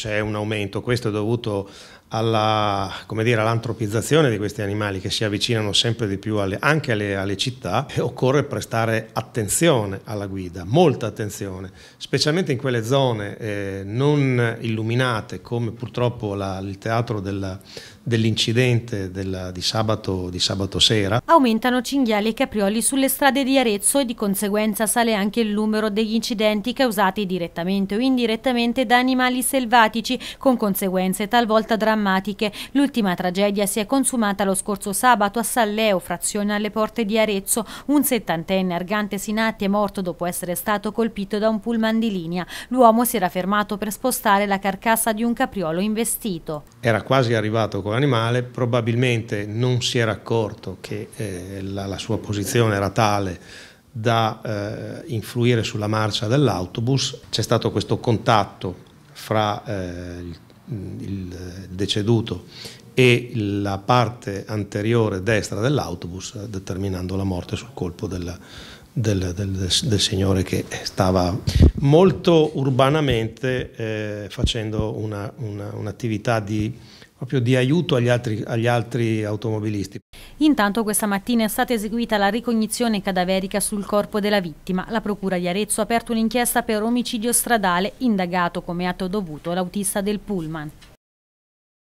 c'è un aumento, questo è dovuto all'antropizzazione all di questi animali che si avvicinano sempre di più alle, anche alle, alle, città e occorre prestare attenzione alla guida, molta attenzione, specialmente in quelle zone eh, non illuminate come purtroppo la, il teatro della, dell'incidente della, di, sabato, di, sabato, sera. Aumentano cinghiali e caprioli sulle strade di Arezzo e di conseguenza sale anche il numero degli incidenti causati direttamente o indirettamente da animali selvatici, con conseguenze talvolta drammatiche. L'ultima tragedia si è consumata lo scorso sabato a Salleo, frazione alle porte di Arezzo. Un settantenne Argante Sinatti è morto dopo essere stato colpito da un pullman di linea. L'uomo si era fermato per spostare la carcassa di un capriolo investito era quasi arrivato con l'animale, probabilmente non si era accorto che eh, la, la, sua posizione era tale da eh, influire sulla marcia dell'autobus. C'è stato questo contatto fra eh, il, il, deceduto e la parte anteriore destra dell'autobus, determinando la morte sul colpo del, del, del, del signore che stava molto urbanamente eh, facendo una, una, un'attività di, proprio di aiuto agli altri, agli altri automobilisti. Intanto questa mattina è stata eseguita la ricognizione cadaverica sul corpo della vittima. La Procura di Arezzo ha aperto un'inchiesta per omicidio stradale, indagato come atto dovuto l'autista del pullman.